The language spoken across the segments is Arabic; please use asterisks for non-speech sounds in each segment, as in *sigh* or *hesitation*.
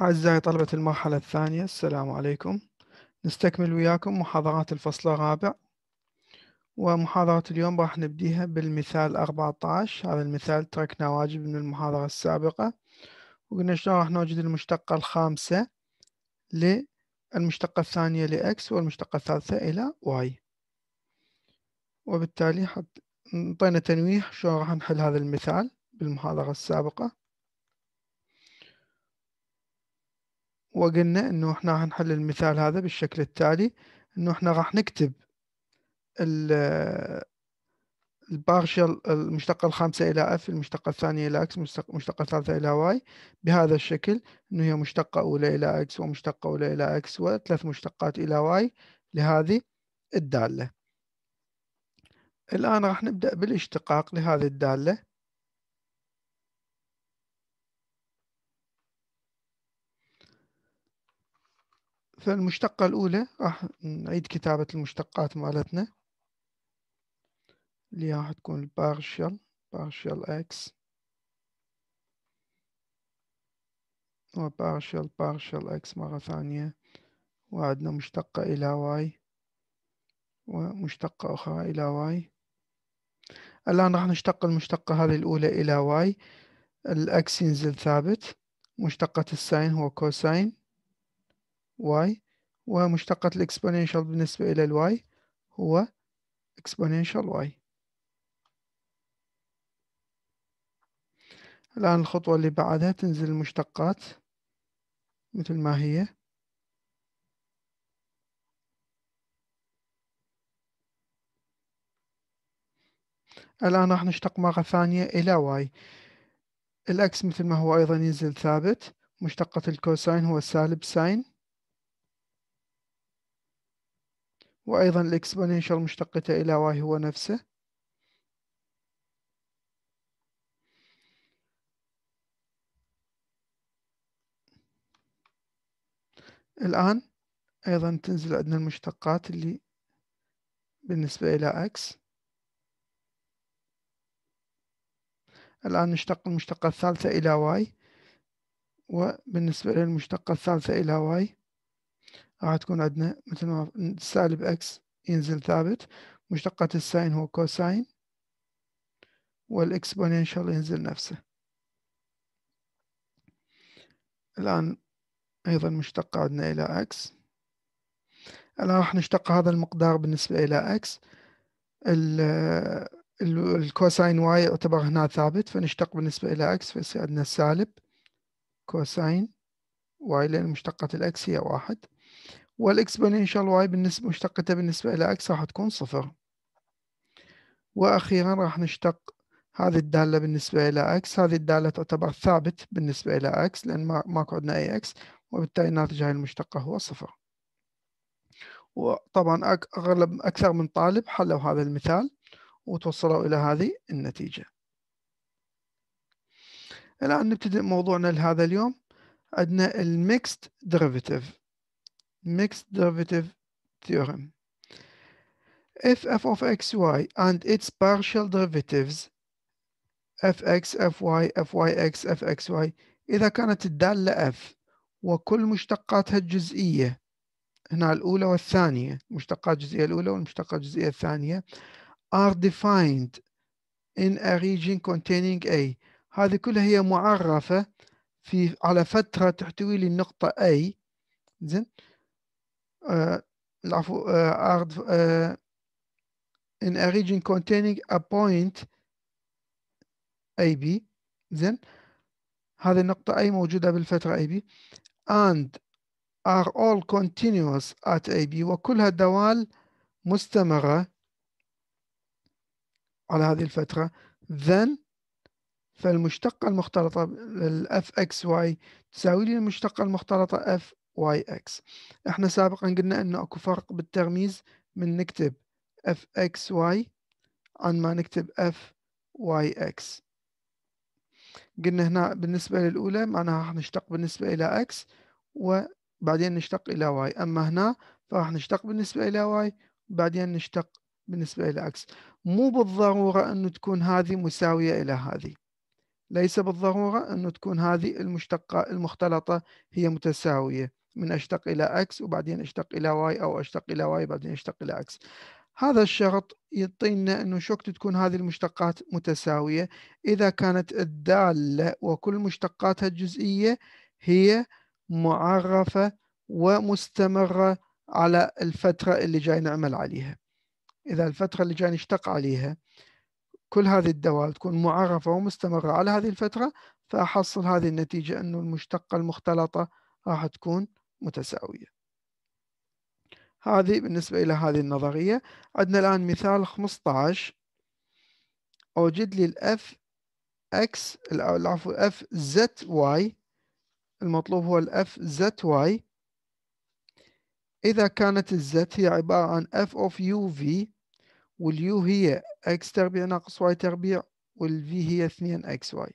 أعزائي طلبة المرحلة الثانية السلام عليكم نستكمل وياكم محاضرات الفصل الرابع ومحاضرة اليوم راح نبديها بالمثال 14 هذا المثال تركنا واجب من المحاضرة السابقة وقلنا شلون راح نوجد المشتقة الخامسة للمشتقة الثانية ل x والمشتقة الثالثة إلى y وبالتالي حط... نعطينا تنويه شلون راح نحل هذا المثال بالمحاضرة السابقة وقلنا انه احنا هنحل المثال هذا بالشكل التالي انه احنا راح نكتب *hesitation* البارشل المشتقة الخامسة إلى اف المشتقة الثانية إلى اكس المشتقة الثالثة إلى واي بهذا الشكل إنه هي مشتقة أولى إلى اكس ومشتقة أولى إلى اكس وثلاث مشتقات إلى واي لهذه الدالة الآن راح نبدأ بالاشتقاق لهذه الدالة فالمشتقة الأولى راح نعيد كتابة المشتقات مالتنا اللي راح تكون partial partial x و partial partial x مرة ثانية وعندنا مشتقة إلى y ومشتقة أخرى إلى y الآن راح نشتق المشتقة هذه الأولى إلى y الأكس ينزل ثابت مشتقة الساين هو كوساين y ومشتقة الاكسبوننشال بالنسبة إلى الواي هو اكسبوننشال واي الآن الخطوة اللي بعدها تنزل المشتقات مثل ما هي الآن راح نشتق مرة ثانية إلى واي الأكس مثل ما هو أيضا ينزل ثابت مشتقة الكوساين هو سالب ساين وأيضا الإكسبونينشال مشتقته إلى واي هو نفسه الآن أيضا تنزل عندنا المشتقات اللي بالنسبة إلى x الآن نشتق المشتقة الثالثة إلى y وبالنسبة للمشتقة الثالثة إلى y راح تكون عندنا مثل ما سالب اكس ينزل ثابت مشتقة الساين هو كوساين والاكسبوننشال ينزل نفسه الآن أيضا مشتقة عندنا إلى أكس الآن راح نشتق هذا المقدار بالنسبة إلى أكس الكوساين واي يعتبر هنا ثابت فنشتق بالنسبة إلى أكس فيصير عندنا سالب كوساين واي لأن مشتقة الأكس هي واحد والاكسبوننشال واي بالنسبة مشتقتها بالنسبة إلى x راح تكون صفر وأخيرا راح نشتق هذه الدالة بالنسبة إلى x هذه الدالة تعتبر ثابت بالنسبة إلى x لأن ما ماكو عندنا أي x وبالتالي ناتج هاي المشتقة هو صفر وطبعا أغلب أكثر من طالب حلوا هذا المثال وتوصلوا إلى هذه النتيجة الآن نبتدئ موضوعنا لهذا اليوم عندنا الميكست ديريفيتيف mixed derivative theorem. If f of y and its partial derivatives fx, fy, fyx, fxy إذا كانت الدالة f وكل مشتقاتها الجزئية هنا الأولى والثانية مشتقات الجزئية الأولى والمشتقات الجزئية الثانية are defined in a region containing A هذه كلها هي معرفة في على فترة تحتوي للنقطة A زين آه، العفو أرض آه، آه، in a region containing a point AB زين هذه النقطة A موجودة بالفترة AB and are all continuous at AB وكلها دوال مستمرة على هذه الفترة then فالمشتقة المختلطة ال fxy تساوي لي المشتقة المختلطة f واي احنا سابقا قلنا انه اكو فرق بالترميز من نكتب اف اكس واي عن ما نكتب اف واي اكس قلنا هنا بالنسبة للأولى معناها راح نشتق بالنسبة إلى x وبعدين نشتق إلى y أما هنا فراح نشتق بالنسبة إلى y وبعدين نشتق بالنسبة إلى x مو بالضرورة أنه تكون هذه مساوية إلى هذه ليس بالضرورة أنه تكون هذه المشتقة المختلطة هي متساوية من أشتق إلى أكس وبعدين أشتق إلى واي أو أشتق إلى واي بعدين أشتق إلى أكس هذا الشرط يعطينا أنه شوك تكون هذه المشتقات متساوية إذا كانت الدالة وكل مشتقاتها الجزئية هي معرفة ومستمرة على الفترة اللي جاي نعمل عليها إذا الفترة اللي جاي نشتق عليها كل هذه الدوال تكون معرفة ومستمرة على هذه الفترة فأحصل هذه النتيجة أنه المشتقة المختلطة راح تكون متساوية هذه بالنسبة إلى هذه النظرية عندنا الآن مثال 15 أوجد لي الأف اكس العفو اف زت واي المطلوب هو الاف زت واي إذا كانت الزت هي عبارة عن اف اوف يو في واليو هي اكس تربيع ناقص واي تربيع والفي هي 2 اكس واي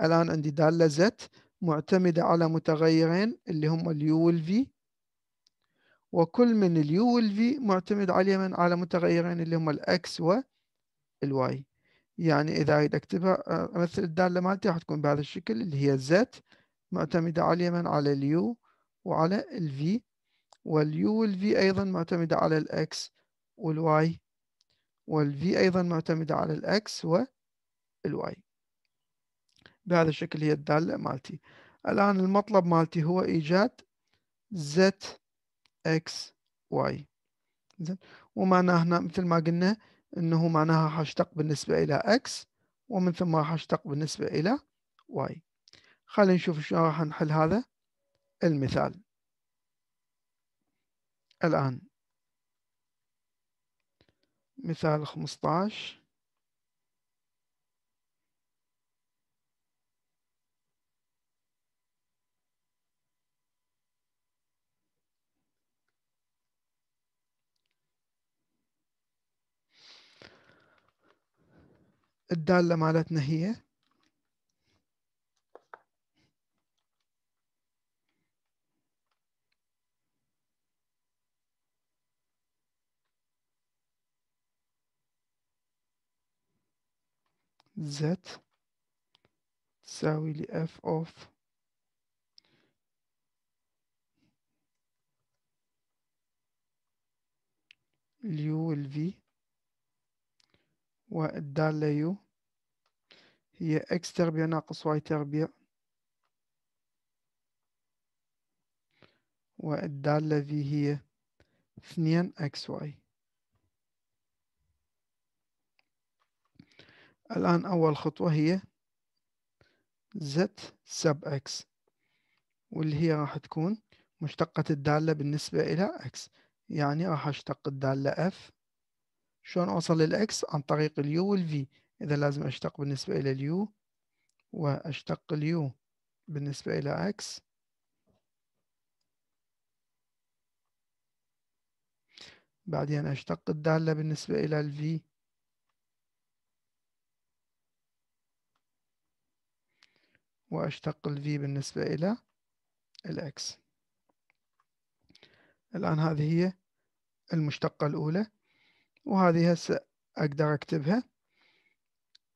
الآن عندي دالة زت معتمدة على متغيرين اللي هم اليو والفي وكل من اليو والفي معتمد عليهما على متغيرين اللي هم الاكس والواي يعني إذا أريد أكتبها أمثل الدالة مالتي راح تكون بهذا الشكل اللي هي زت معتمدة على اليمن على اليو وعلى الفي واليو والفي أيضا معتمدة على الإكس والواي والفي أيضا معتمدة على الإكس والواي بهذا الشكل هي الدالة مالتي الآن المطلب مالتي هو إيجاد Z X Y زين ومعناه هنا مثل ما قلنا أنه معناها حاشتق بالنسبة إلى X ومن ثم راح أشتق بالنسبة إلى Y خلينا نشوف شو راح نحل هذا المثال الآن مثال 15 الدالة مالتنا هي Z تساوي ل F of اليو V والدالة يو هي إكس تربيع ناقص واي تربيع والدالة في هي اثنين إكس واي الآن أول خطوة هي Z سب X واللي هي راح تكون مشتقة الدالة بالنسبة إلى X يعني راح أشتق الدالة F شلون اوصل للاكس عن طريق اليو والفي اذا لازم اشتق بالنسبه الى اليو واشتق اليو بالنسبه الى اكس بعدين اشتق الداله بالنسبه الى الفي واشتق الفي بالنسبه الى الاكس الان هذه هي المشتقه الاولى وهذه هسه أقدر أكتبها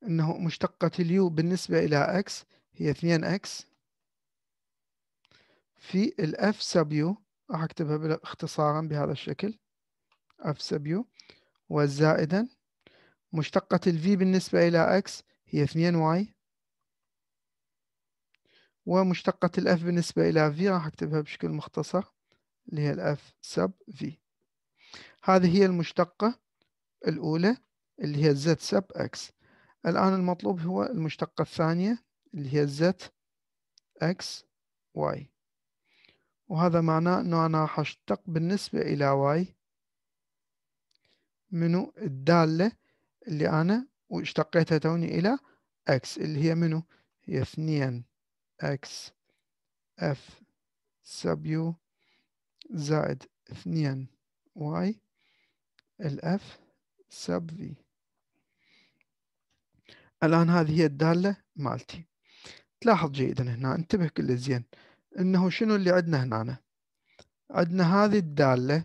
أنه مشتقة اليو بالنسبة إلى x هي 2x في الاف سب يو راح أكتبها اختصارا بهذا الشكل اف سب يو وزائدا مشتقة الفي بالنسبة إلى x هي 2 واي ومشتقة الأف بالنسبة إلى في راح أكتبها بشكل مختصر اللي هي الأف سب في هذه هي المشتقة الأولى اللي هي زد سب اكس الآن المطلوب هو المشتقة الثانية اللي هي زد اكس واي وهذا معناه أنه أنا حشتق بالنسبة إلى واي منو الدالة اللي أنا واشتقيتها توني إلى اكس اللي هي منو هي اثنين اكس اف سب يو زائد اثنين واي الاف سب في الآن هذه هي الدالة مالتي تلاحظ جيدا هنا انتبه كل زين انه شنو اللي عندنا هنا عندنا هذه الدالة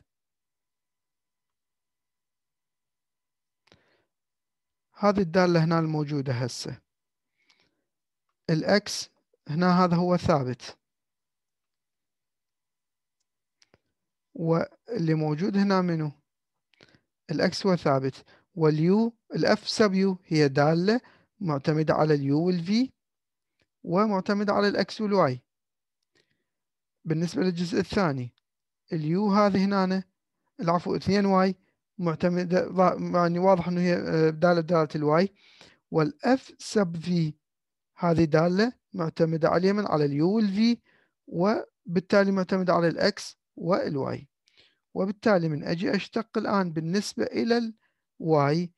هذه الدالة هنا الموجودة هسه الاكس هنا هذا هو ثابت واللي موجود هنا منو الأكس هو ثابت واليو الأف سب يو هي دالة معتمدة على اليو والفي ومعتمدة على الأكس والواي بالنسبة للجزء الثاني اليو هذه هنا العفو 2 واي معتمدة يعني واضح انه هي آه، دالة بدالة الواي والاف سب في هذه دالة معتمدة على اليمن على اليو والفي وبالتالي معتمدة على الاكس والواي وبالتالي من أجي أشتق الآن بالنسبة إلى الواي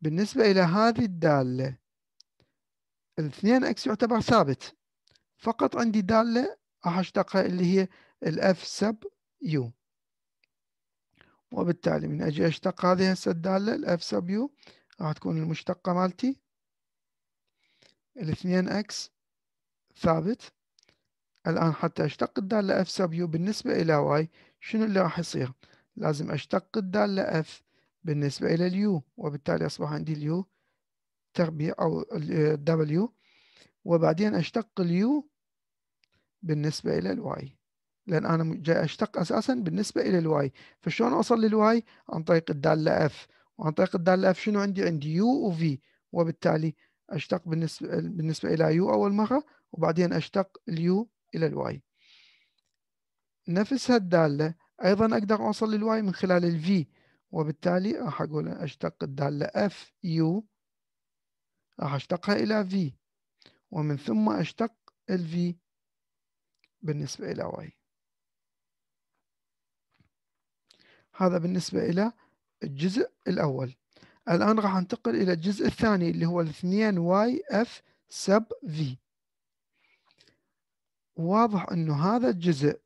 بالنسبة إلى هذه الدالة الاثنين اكس يعتبر ثابت فقط عندي دالة راح اشتقها اللي هي الاف سب يو وبالتالي من اجي اشتق هذه هسه الدالة الاف سب يو راح تكون المشتقة مالتي الاثنين اكس ثابت الآن حتى اشتق الدالة اف سب يو بالنسبة إلى واي شنو اللي راح يصير لازم أشتق الدالة اف بالنسبة إلى اليو وبالتالي أصبح عندي اليو تربيع أو الدبليو وبعدين أشتق اليو بالنسبة إلى الواي لأن أنا جاي أشتق أساسا بالنسبة إلى الواي فشلون أوصل للواي عن طريق الدالة اف وعن طريق الدالة اف شنو عندي عندي يو وفي وبالتالي أشتق بالنسبة, بالنسبة إلى يو أول مرة وبعدين أشتق اليو إلى الواي نفس هالدالة أيضا أقدر أوصل للواي من خلال V وبالتالي راح أقول أشتق الدالة اف يو راح أشتقها إلى V ومن ثم أشتق V بالنسبة إلى واي هذا بالنسبة إلى الجزء الأول الآن راح أنتقل إلى الجزء الثاني اللي هو الاثنين واي اف سب في واضح أنه هذا الجزء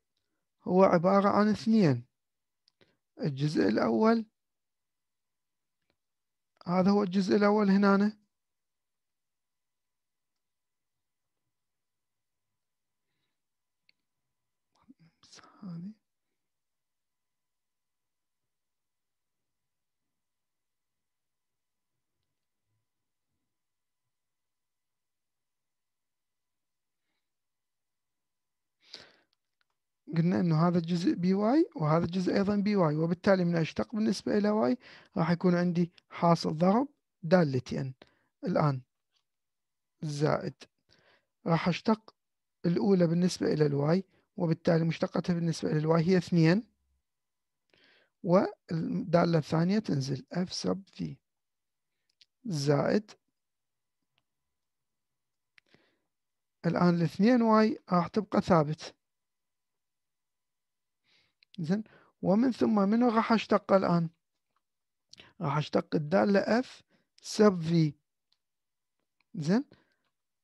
هو عبارة عن اثنين الجزء الأول هذا هو الجزء الأول هنا قلنا انه هذا الجزء بي واي وهذا الجزء ايضا بي واي وبالتالي من اشتق بالنسبه الى واي راح يكون عندي حاصل ضرب دالتي ان الان زائد راح اشتق الاولى بالنسبه الى الواي وبالتالي مشتقتها بالنسبه الى الواي هي اثنين والداله الثانيه تنزل اف سب في زائد الان الاثنين واي راح تبقى ثابت زين ومن ثم منو راح أشتق الآن راح أشتق الدالة اف سب في زين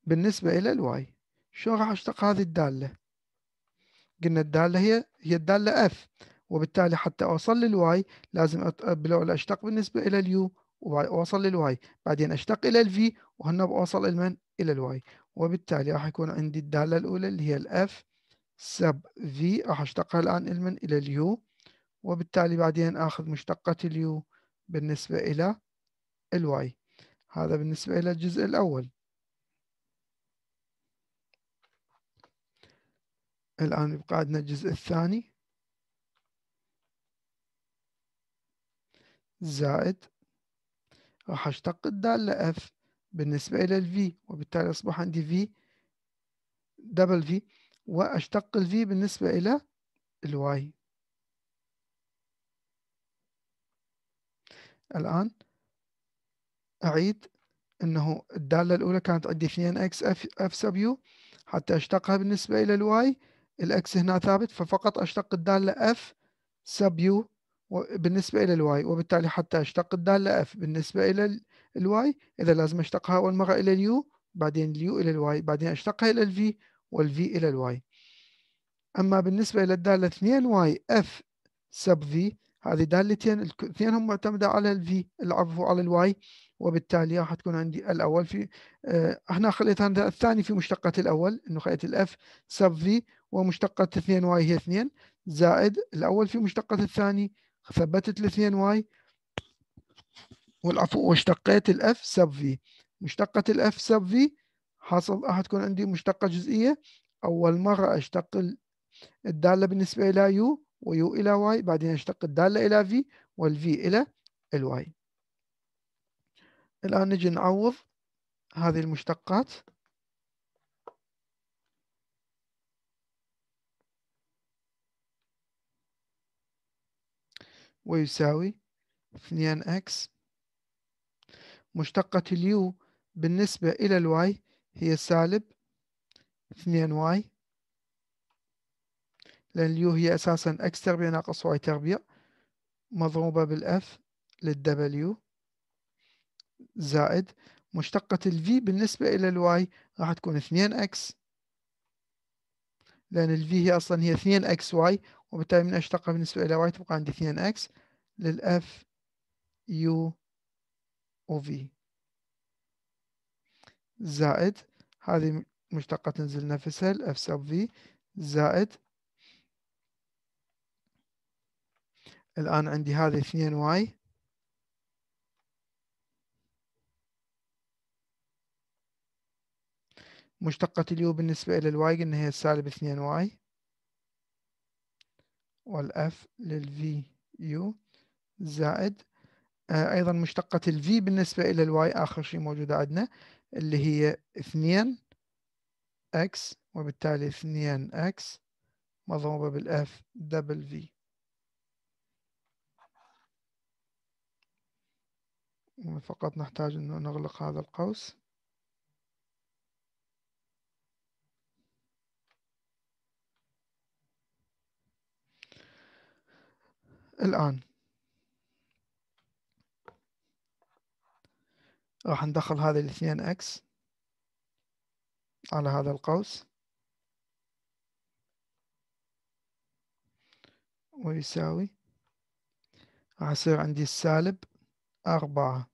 بالنسبة إلى الواي شو راح أشتق هذه الدالة قلنا الدالة هي هي الدالة اف وبالتالي حتى أوصل للواي لازم بالأول أشتق بالنسبة إلى اليو وأوصل للواي بعدين أشتق إلى الفي وهنا بأوصل لمن إلى الواي وبالتالي راح يكون عندي الدالة الأولى اللي هي الأف سب في راح اشتقها الآن المن إلى اليو وبالتالي بعدين آخذ مشتقة اليو بالنسبة إلى الواي هذا بالنسبة إلى الجزء الأول الآن يبقى عندنا الجزء الثاني زائد راح اشتق الدالة اف بالنسبة إلى الفي وبالتالي أصبح عندي في دبل في وأشتق ال V بالنسبة إلى الواي الآن أعيد أنه الدالة الأولى كانت عندي 2x F, أف sub U حتى أشتقها بالنسبة إلى الواي الأكس هنا ثابت ففقط أشتق الدالة F sub U بالنسبة إلى الواي وبالتالي حتى أشتق الدالة F بالنسبة إلى الواي إذا لازم أشتقها أول مرة إلى اليو بعدين اليو إلى الواي بعدين أشتقها إلى الفي والفي إلى الواي أما بالنسبة إلى الدالة واي اف سب في هذه دالتين الاثنين معتمدة على الفي العفو على الواي وبالتالي راح تكون عندي الأول في اه هنا خليت هذا الثاني في مشتقة الأول إنه خليت الاف سب في ومشتقة 2 واي هي 2 زائد الأول في مشتقة الثاني ثبتت الاثنين واي والعفو واشتقيت الاف سب في مشتقة الاف سب في حصل راح تكون عندي مشتقة جزئية أول مرة أشتق الدالة بالنسبة إلى يو ويو إلى واي بعدين أشتق الدالة إلى في والفي إلى الواي الآن نجي نعوض هذه المشتقات ويساوي 2x مشتقة اليو بالنسبة إلى الواي هي سالب 2y لأن اليو هي أساسا x تربيع ناقص y تربيع مضروبة بالf للw زائد مشتقة الفي بالنسبة إلى الواي راح تكون 2x لأن الفي هي أصلا هي 2xy وبالتالي من أشتقها بالنسبة إلى واي تبقى عندي 2x للf u و v زائد هذه مشتقة تنزل نفسها ال F sub V زائد الآن عندي هذه 2 y مشتقة اليو بالنسبة إلى الواي قلنا هي سالب 2 واي والأف للفي يو زائد آه، أيضا مشتقة الفي بالنسبة إلى الواي آخر شيء موجودة عندنا اللي هي 2 اكس وبالتالي 2 اكس مضروبة بالاف دبل في فقط نحتاج أنه نغلق هذا القوس الآن راح ندخل هذه الاثنين اكس على هذا القوس ويساوي راح يصير عندي السالب أربعة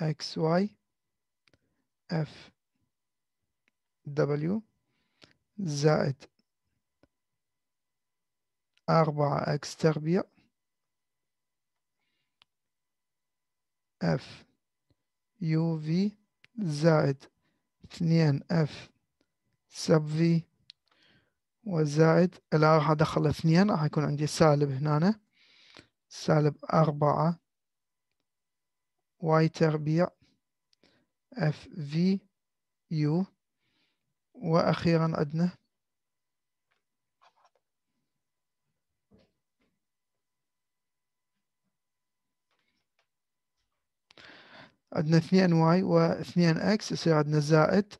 اكس واي اف دبليو زائد أربعة اكس تربيع اف يو في زائد اثنين اف سب في وزائد الآن راح أدخل اثنين راح يكون عندي سالب هنا سالب أربعة واي تربيع اف في يو وأخيرا عندنا عندنا 2 واي و2 اكس يصير عندنا زائد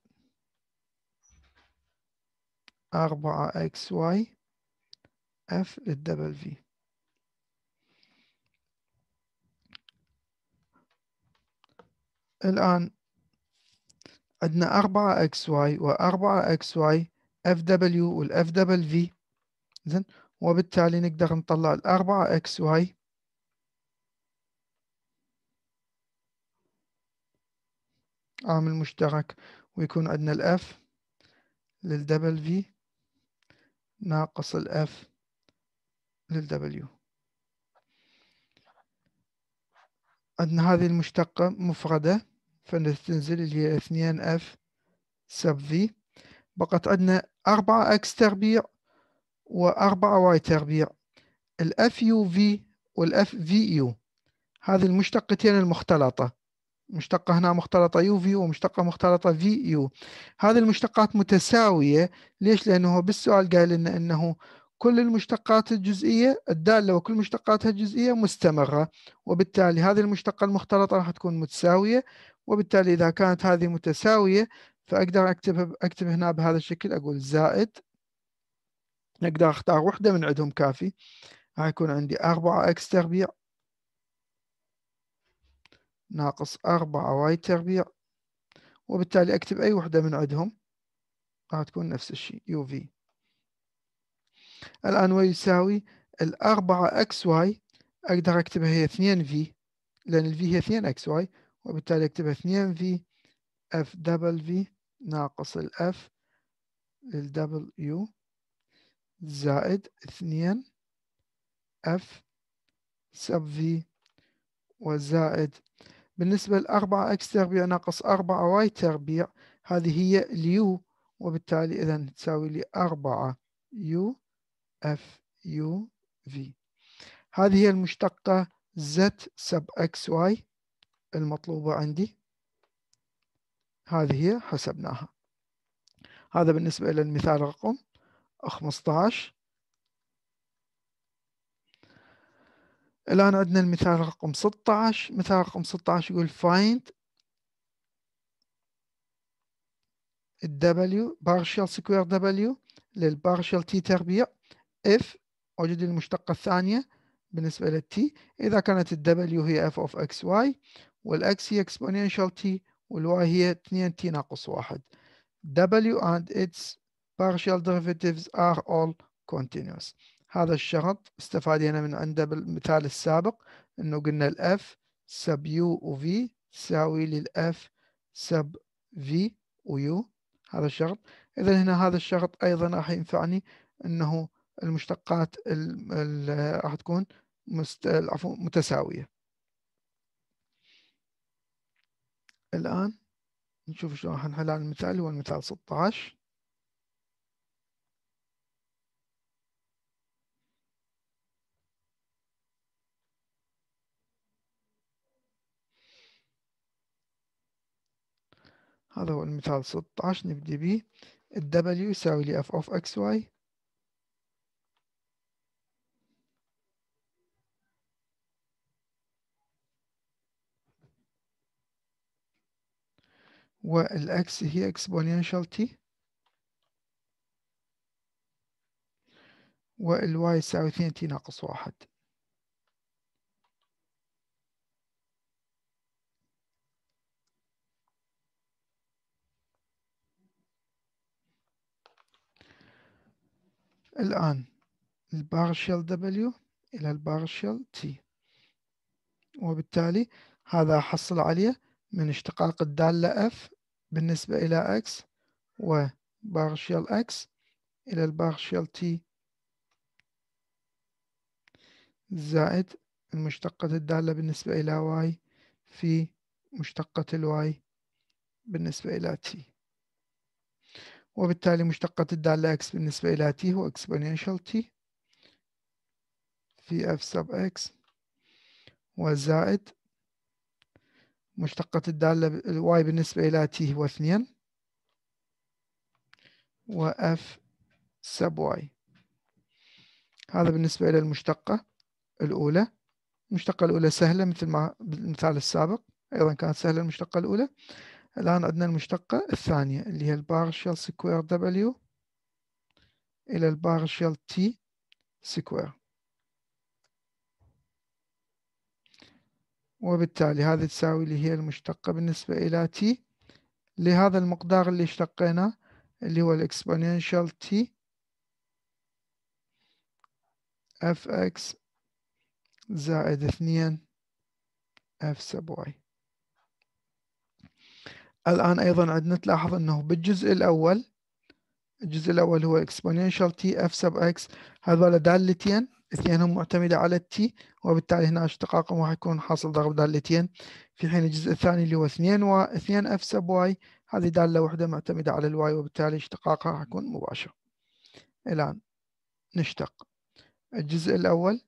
4 اكس واي اف الدبل في الآن عندنا 4 اكس واي و4 اكس واي اف دبليو والاف دبل في زين وبالتالي نقدر نطلع الأربعة اكس واي عامل مشترك ويكون عندنا الاف للدبل في ناقص الاف للدبليو عندنا هذه المشتقة مفردة فنستنزل اللي هي اثنين اف سب في بقت عندنا أربعة اكس تربيع وأربعة واي تربيع الاف يو في والاف في يو هذه المشتقتين المختلطة مشتقة هنا مختلطة يو في يو ومشتقة مختلطة في يو هذه المشتقات متساوية ليش؟ لأنه بالسؤال قال لنا أنه كل المشتقات الجزئية الدالة وكل مشتقاتها الجزئية مستمرة وبالتالي هذه المشتقة المختلطة راح تكون متساوية وبالتالي إذا كانت هذه متساوية فأقدر أكتب, أكتب هنا بهذا الشكل أقول زائد نقدر أختار وحدة من عندهم كافي راح يكون عندي 4 اكس تربيع ناقص أربعة واي تربيع وبالتالي أكتب أي وحدة من عندهم راح تكون نفس الشيء يو في الآن ويساوي الأربعة اكس واي أقدر أكتبها هي اثنين في لأن الفي هي اثنين اكس واي وبالتالي أكتبها اثنين في اف دبل في ناقص الاف للدبل يو زائد اثنين اف سب في وزائد بالنسبة لأربعة إكس تربيع ناقص أربعة واي تربيع هذه هي اليو وبالتالي إذا تساوي لي أربعة يو اف يو في هذه هي المشتقة زت سب اكس واي المطلوبة عندي هذه هي حسبناها هذا بالنسبة إلى المثال رقم 15 الآن عندنا المثال رقم 16 مثال رقم 16 يقول find W partial square W للبارشل تي تربيع F وجد المشتقة الثانية بالنسبة للتي إذا كانت الدبليو هي F of x XY والأكس هي exponential t والواي هي 2 t ناقص 1 W and its partial derivatives are all continuous هذا الشرط استفادينا من عنده بالمثال السابق انه قلنا الاف سب يو وفي تساوي للاف سب في ويو هذا الشرط اذا هنا هذا الشرط ايضا راح ينفعني انه المشتقات راح تكون مست... عفوا متساويه الان نشوف شلون راح نحل على المثال هو المثال 16 هذا هو المثال 16 نبدي به ال W يساوي لي F of XY X هي exponential t Y يساوي 2 t ناقص واحد الآن البارشل W إلى البارشل T وبالتالي هذا أحصل عليه من اشتقاق الدالة F بالنسبة إلى X وبارشل X إلى البارشل T زائد المشتقة الدالة بالنسبة إلى Y في مشتقة الواي بالنسبة إلى تي وبالتالي مشتقة الدالة x بالنسبة إلى t هو exponential t في f sub x وزائد مشتقة الدالة y بالنسبة إلى t هو 2 و f sub y هذا بالنسبة إلى المشتقة الأولى المشتقة الأولى سهلة مثل ما بالمثال السابق أيضا كانت سهلة المشتقة الأولى الآن عندنا المشتقة الثانية اللي هي البارشال سكوير دبليو إلى البارشال تي سكوير وبالتالي هذه تساوي اللي هي المشتقة بالنسبة إلى تي لهذا المقدار اللي اشتقيناه اللي هو الاكسبوننشال تي اف اكس زائد اثنين اف سب واي الآن أيضا عندنا تلاحظ أنه بالجزء الأول الجزء الأول هو exponential t f sub x هذا دالتين اثنينهم معتمدة على التي وبالتالي هنا اشتقاقهم راح يكون حاصل ضرب دالتين في حين الجزء الثاني اللي هو 2 و 2 اف سب واي هذه دالة واحدة معتمدة على الواي وبالتالي اشتقاقها راح يكون مباشر الآن نشتق الجزء الأول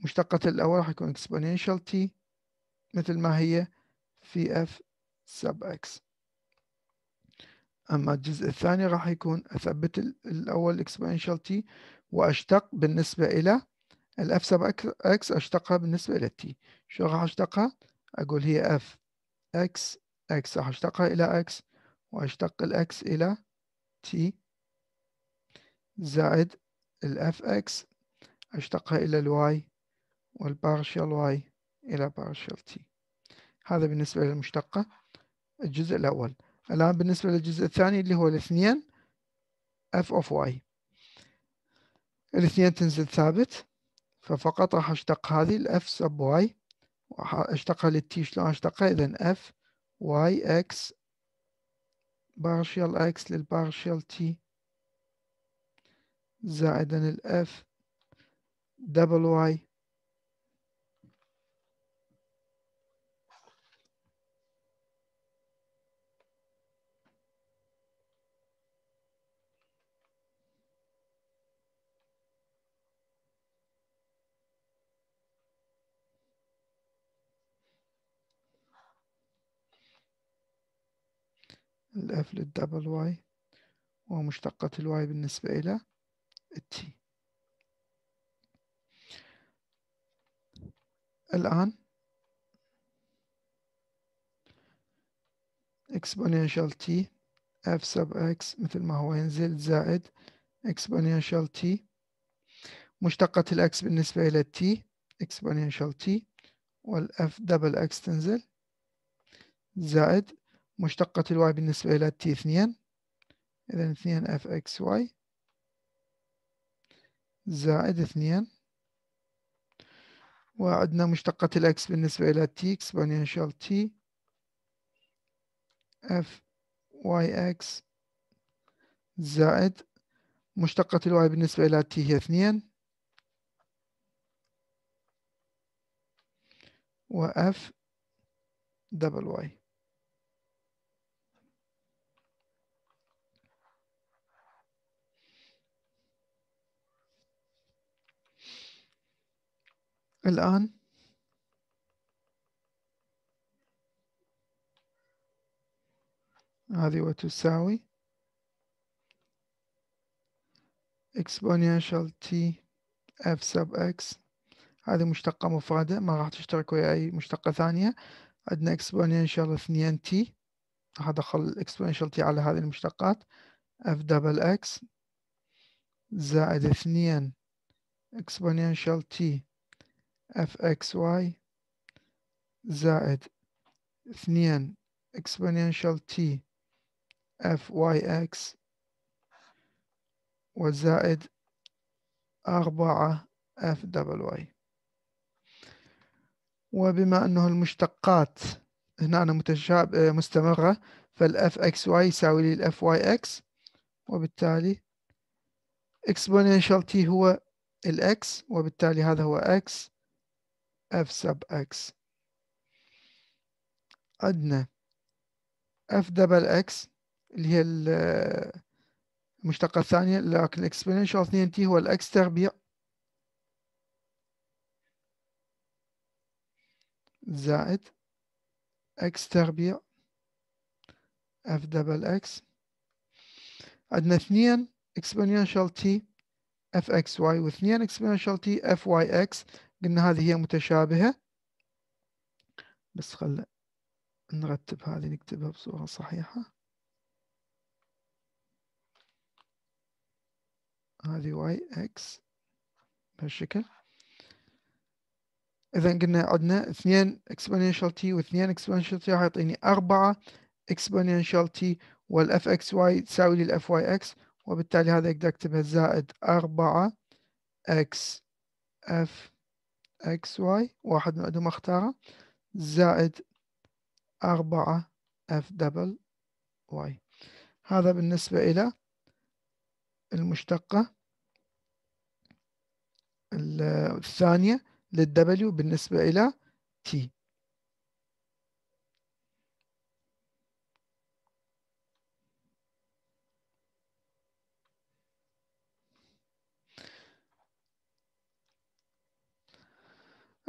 مشتقة الأول راح يكون exponential t مثل ما هي في f سب اكس اما الجزء الثاني راح يكون اثبت الاول اكسبوننشال تي واشتق بالنسبه الى الاف سب اكس اشتقها بالنسبه الى تي شو راح اشتقها اقول هي اف اكس اكس راح اشتقها الى اكس واشتق الاكس الى تي زائد الاف اكس اشتقها الى الواي والبارشال واي الى بارشال تي هذا بالنسبه للمشتقه الجزء الأول الآن بالنسبة للجزء الثاني اللي هو الاثنين f of y الاثنين تنزل ثابت ففقط راح اشتق هذه الاف سب y اشتقها للتي شلون اشتقها اذا f y x partial x partial t زائدا الاف دبل y الأف للدبل واي ومشتقة الواي بالنسبة إلى التي الآن exponential t f sub x مثل ما هو ينزل زائد exponential t مشتقة الأكس بالنسبة إلى t exponential t والf double x تنزل زائد مشتقة الواي بالنسبة إلى تي اثنين إذا اثنين اف اكس واي زائد اثنين وعندنا مشتقة الاكس بالنسبة إلى تي اكس بانيشال تي اف واي اكس زائد مشتقة الواي بالنسبة إلى تي هي اثنين و f دبل واي الآن هذه وتساوي exponential t f sub x هذه مشتقة مفردة ما راح تشترك ويا أي مشتقة ثانية عندنا exponential 2 t راح أدخل exponential t على هذه المشتقات f double x زائد 2 exponential t fxy زائد اثنين exponential t fyx وزائد أربعة fy وبما أنه المشتقات هنا متشاب مستمرة فالف اكس واي يساوي لي الاف واي اكس وبالتالي exponential t هو الاكس وبالتالي هذا هو x f sub x عندنا f دبل x اللي هي المشتقة الثانية لكن exponential 2 t هو الاكس تربيع زائد x تربيع f دبل x عندنا اثنين exponential t f x y واثنين exponential t f y x قلنا هذه هي متشابهة بس خل نرتب هذه نكتبها بصورة صحيحة هذه واي اكس بهالشكل إذا قلنا عندنا اثنين exponential t واثنين exponential t راح يعطيني أربعة exponential t والاف اكس واي تساوي لي الاف واي اكس وبالتالي هذا أقدر أكتبها زائد أربعة اكس اف اكس واي واحد من عندهم اختاره زائد أربعة اف دبل واي هذا بالنسبة إلى المشتقة الثانية للدبليو بالنسبة إلى تي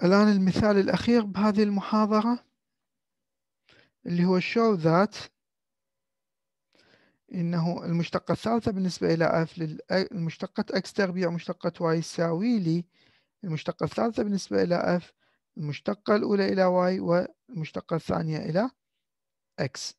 الآن المثال الأخير بهذه المحاضرة اللي هو show that إنه المشتقة الثالثة بالنسبة إلى F المشتقة X تربيع مشتقة Y يساوي لي المشتقة الثالثة بالنسبة إلى F المشتقة الأولى إلى Y والمشتقة الثانية إلى X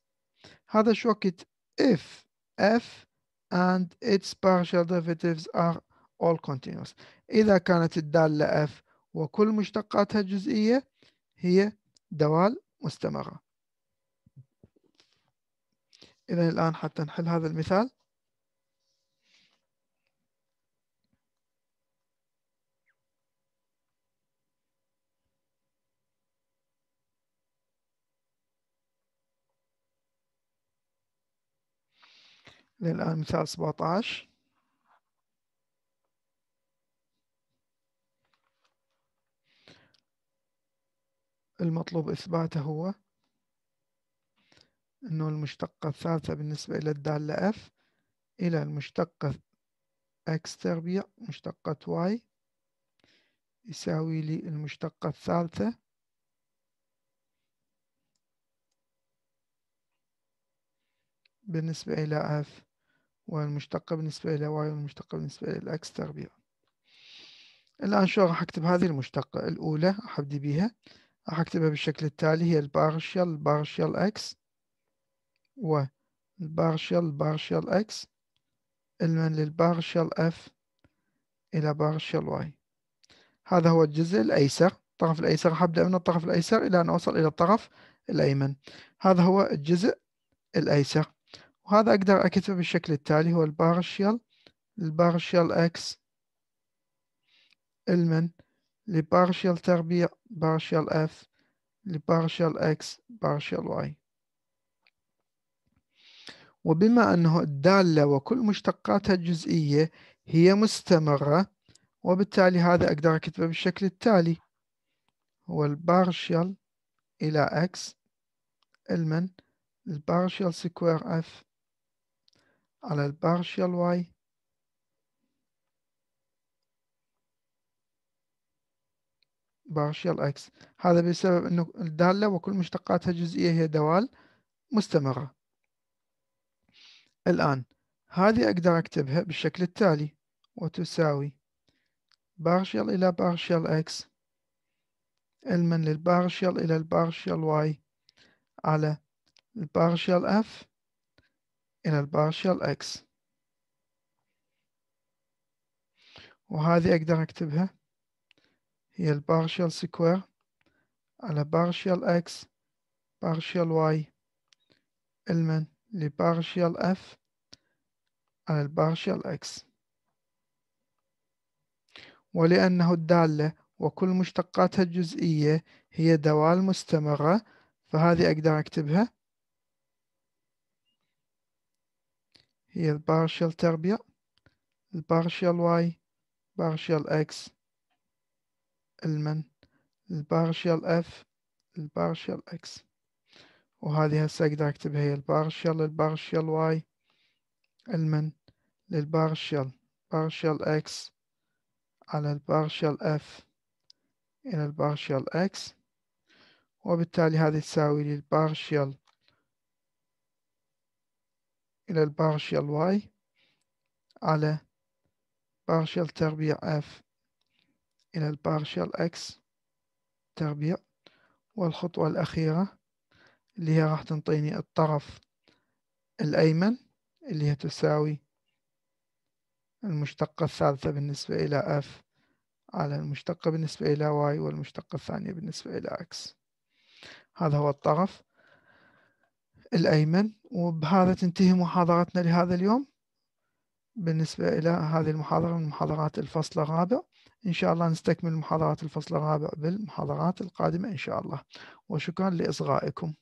هذا شو وقت if F and its partial derivatives are all continuous إذا كانت الدالة F وكل مشتقاتها الجزئية هي دوال مستمرة إذا الآن حتى نحل هذا المثال للآن مثال 17 المطلوب إثباته هو أنه المشتقة الثالثة بالنسبة إلى الدالة F إلى المشتقة X تربيع مشتقة Y يساوي لي المشتقة الثالثة بالنسبة إلى F والمشتقة بالنسبة إلى Y والمشتقة بالنسبة إلى X تربيع الآن شو راح أكتب هذه المشتقة الأولى أحبدي بيها راح اكتبها بالشكل التالي هي البارشل بارشل اكس و البارشال بارشل اكس المن للبارشل اف الى بارشل واي هذا هو الجزء الايسر الطرف الايسر حبدأ من الطرف الايسر الى ان اوصل الى الطرف الايمن هذا هو الجزء الايسر وهذا اقدر اكتبه بالشكل التالي هو البارشل البارشل اكس المن لي partial تربيع partial f لي partial x partial y وبما أنه الدالة وكل مشتقاتها الجزئية هي مستمرة وبالتالي هذا أقدر أكتبه بالشكل التالي هو البارشيال إلى x المن البارشيال سكوير اف على البارشيال y بارشيال اكس هذا بسبب أنه الدالة وكل مشتقاتها الجزئية هي دوال مستمرة الآن هذه أقدر أكتبها بالشكل التالي وتساوي بارشيال إلى بارشيال اكس علما للبارشيال إلى البارشيال واي على البارشيال اف إلى البارشيال اكس وهذه أقدر أكتبها هي البارشال سكوير على بارشال partial بارشال المن علما لبارشال f على البارشال x ولأنه الدالة وكل مشتقاتها الجزئية هي دوال مستمرة فهذه أقدر أكتبها هي البارشال تربيع البارشال y بارشال x المن البارشيال اف البارشيال اكس وهذه هسه اقدر اكتبها هي البارشال البارشيال واي المن للبارشال بارشال اكس على البارشال اف إلى البارشال اكس وبالتالي هذه تساوي لي البارشال إلى البارشال واي على بارشال تربيع اف إلى البارشال اكس تربيع والخطوة الأخيرة اللي هي راح تنطيني الطرف الأيمن اللي هي تساوي المشتقة الثالثة بالنسبة إلى F على المشتقة بالنسبة إلى Y والمشتقة الثانية بالنسبة إلى X هذا هو الطرف الأيمن وبهذا تنتهي محاضرتنا لهذا اليوم بالنسبة إلى هذه المحاضرة من محاضرات الفصل الرابع إن شاء الله نستكمل محاضرات الفصل الرابع بالمحاضرات القادمة إن شاء الله وشكرا لإصغائكم